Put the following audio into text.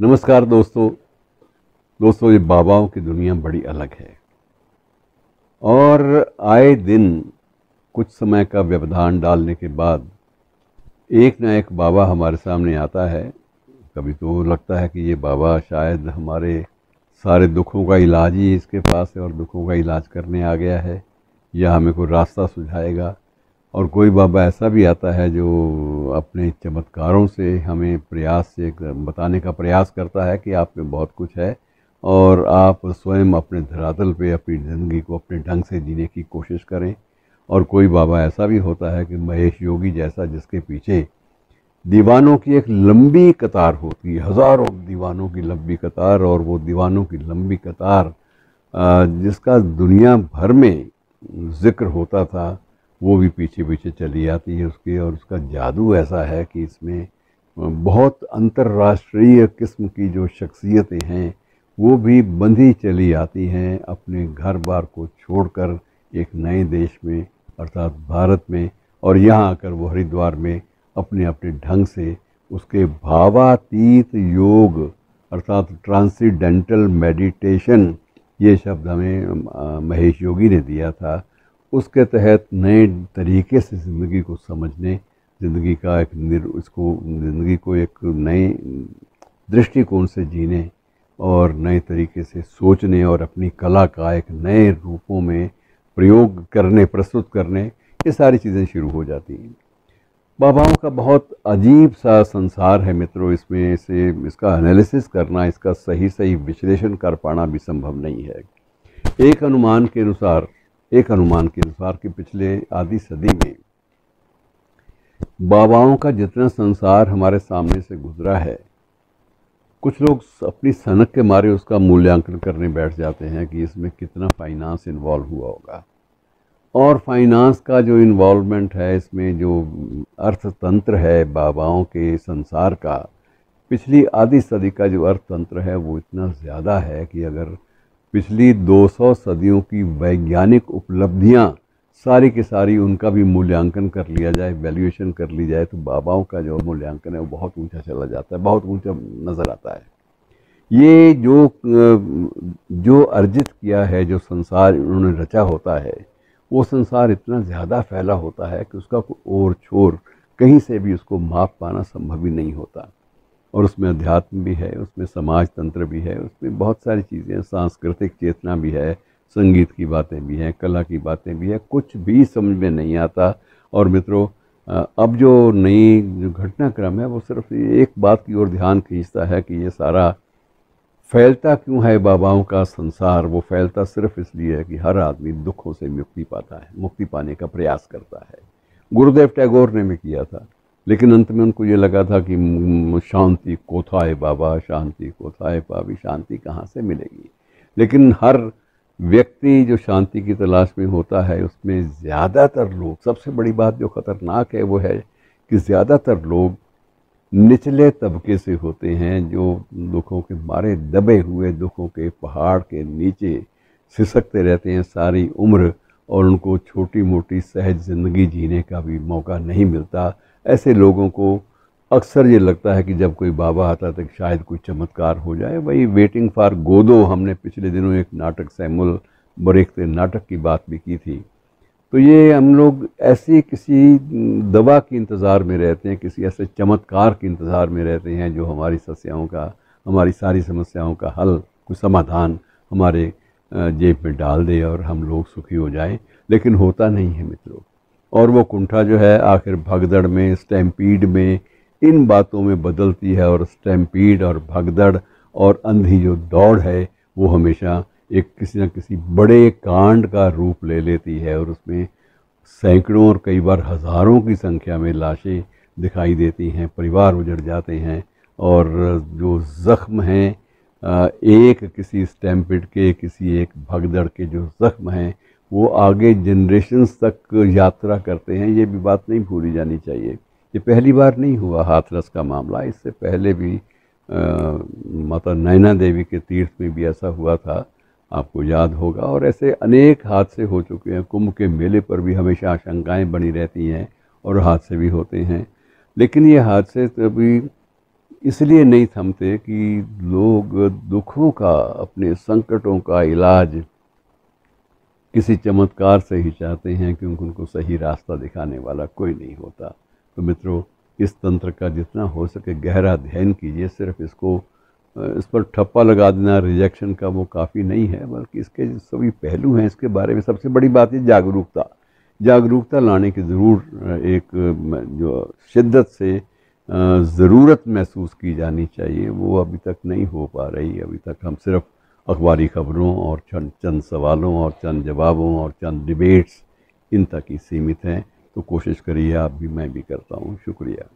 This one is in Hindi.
नमस्कार दोस्तों दोस्तों ये बाबाओं की दुनिया बड़ी अलग है और आए दिन कुछ समय का व्यवधान डालने के बाद एक ना एक बाबा हमारे सामने आता है कभी तो लगता है कि ये बाबा शायद हमारे सारे दुखों का इलाज ही इसके पास है और दुखों का इलाज करने आ गया है या हमें कोई रास्ता सुझाएगा और कोई बाबा ऐसा भी आता है जो अपने चमत्कारों से हमें प्रयास से बताने का प्रयास करता है कि आप में बहुत कुछ है और आप स्वयं अपने धरातल पे अपनी ज़िंदगी को अपने ढंग से जीने की कोशिश करें और कोई बाबा ऐसा भी होता है कि महेश योगी जैसा जिसके पीछे दीवानों की एक लंबी कतार होती है हज़ारों दीवानों की लंबी कतार और वो दीवानों की लंबी कतार जिसका दुनिया भर में ज़िक्र होता था वो भी पीछे पीछे चली जाती है उसके और उसका जादू ऐसा है कि इसमें बहुत अंतर्राष्ट्रीय किस्म की जो शख्सियतें हैं वो भी बंधी चली आती हैं अपने घर बार को छोड़कर एक नए देश में अर्थात भारत में और यहाँ आकर वो हरिद्वार में अपने अपने ढंग से उसके भावातीत योग अर्थात ट्रांसीडेंटल मेडिटेशन ये शब्द हमें महेश योगी ने दिया था उसके तहत नए तरीके से ज़िंदगी को समझने ज़िंदगी का एक निर उसको ज़िंदगी को एक नए दृष्टिकोण से जीने और नए तरीके से सोचने और अपनी कला का एक नए रूपों में प्रयोग करने प्रस्तुत करने ये सारी चीज़ें शुरू हो जाती हैं बाबाओं का बहुत अजीब सा संसार है मित्रों इसमें से इसका एनालिसिस करना इसका सही सही विश्लेषण कर पाना भी संभव नहीं है एक अनुमान के अनुसार एक अनुमान के अनुसार कि पिछले आधी सदी में बाबाओं का जितना संसार हमारे सामने से गुजरा है कुछ लोग अपनी सनक के मारे उसका मूल्यांकन करने बैठ जाते हैं कि इसमें कितना फाइनेंस इन्वॉल्व हुआ होगा और फाइनेंस का जो इन्वॉल्वमेंट है इसमें जो अर्थतंत्र है बाबाओं के संसार का पिछली आधी सदी का जो अर्थतंत्र है वो इतना ज़्यादा है कि अगर पिछली 200 सदियों की वैज्ञानिक उपलब्धियां सारी की सारी उनका भी मूल्यांकन कर लिया जाए वैल्यूएशन कर ली जाए तो बाबाओं का जो मूल्यांकन है वो बहुत ऊंचा चला जाता है बहुत ऊंचा नज़र आता है ये जो जो अर्जित किया है जो संसार उन्होंने रचा होता है वो संसार इतना ज़्यादा फैला होता है कि उसका कोई और छोर कहीं से भी उसको माप पाना संभव ही नहीं होता और उसमें अध्यात्म भी है उसमें समाज तंत्र भी है उसमें बहुत सारी चीज़ें सांस्कृतिक चेतना भी है संगीत की बातें भी हैं कला की बातें भी है कुछ भी समझ में नहीं आता और मित्रों अब जो नई जो घटनाक्रम है वो सिर्फ एक बात की ओर ध्यान खींचता है कि ये सारा फैलता क्यों है बाबाओं का संसार वो फैलता सिर्फ इसलिए है कि हर आदमी दुखों से मुक्ति पाता है मुक्ति पाने का प्रयास करता है गुरुदेव टैगोर ने भी किया था लेकिन अंत में उनको ये लगा था कि शांति कोथा है बाबा शांति कोथाए है बाबी शांति कहाँ से मिलेगी लेकिन हर व्यक्ति जो शांति की तलाश में होता है उसमें ज़्यादातर लोग सबसे बड़ी बात जो ख़तरनाक है वो है कि ज़्यादातर लोग निचले तबके से होते हैं जो दुखों के मारे दबे हुए दुखों के पहाड़ के नीचे सिसकते रहते हैं सारी उम्र और उनको छोटी मोटी सहज ज़िंदगी जीने का भी मौका नहीं मिलता ऐसे लोगों को अक्सर ये लगता है कि जब कोई बाबा आता तो शायद कोई चमत्कार हो जाए वही वेटिंग फॉर गोदो हमने पिछले दिनों एक नाटक सैमुल बरेखते नाटक की बात भी की थी तो ये हम लोग ऐसी किसी दवा के इंतज़ार में रहते हैं किसी ऐसे चमत्कार के इंतज़ार में रहते हैं जो हमारी समस्याओं का हमारी सारी समस्याओं का हल कुछ समाधान हमारे जेब में डाल दे और हम लोग सुखी हो जाएं लेकिन होता नहीं है मित्रों और वो कुंठा जो है आखिर भगदड़ में स्टैम्पीड में इन बातों में बदलती है और स्टैम्पीड और भगदड़ और अंधी जो दौड़ है वो हमेशा एक किसी न किसी बड़े कांड का रूप ले लेती है और उसमें सैकड़ों और कई बार हज़ारों की संख्या में लाशें दिखाई देती हैं परिवार उजड़ जाते हैं और जो ज़ख्म हैं एक किसी स्टैम्पिड के किसी एक भगदड़ के जो ज़ख्म हैं वो आगे जनरेशन्स तक यात्रा करते हैं ये भी बात नहीं भूली जानी चाहिए ये पहली बार नहीं हुआ हाथरस का मामला इससे पहले भी आ, माता नैना देवी के तीर्थ में भी ऐसा हुआ था आपको याद होगा और ऐसे अनेक हादसे हो चुके हैं कुंभ के मेले पर भी हमेशा आशंकाएँ बनी रहती हैं और हादसे भी होते हैं लेकिन ये हादसे अभी इसलिए नहीं थमते कि लोग दुखों का अपने संकटों का इलाज किसी चमत्कार से ही चाहते हैं क्योंकि उनको सही रास्ता दिखाने वाला कोई नहीं होता तो मित्रों इस तंत्र का जितना हो सके गहरा अध्ययन कीजिए सिर्फ इसको इस पर ठप्पा लगा देना रिजेक्शन का वो काफ़ी नहीं है बल्कि इसके सभी पहलू हैं इसके बारे में सबसे बड़ी बात है जागरूकता जागरूकता लाने की ज़रूर एक जो शिद्दत से ज़रूरत महसूस की जानी चाहिए वो अभी तक नहीं हो पा रही अभी तक हम सिर्फ़ अखबारी खबरों और चंद चंद सवालों और चंद जवाबों और चंद डिबेट्स इन तक ही सीमित हैं तो कोशिश करिए आप भी मैं भी करता हूँ शुक्रिया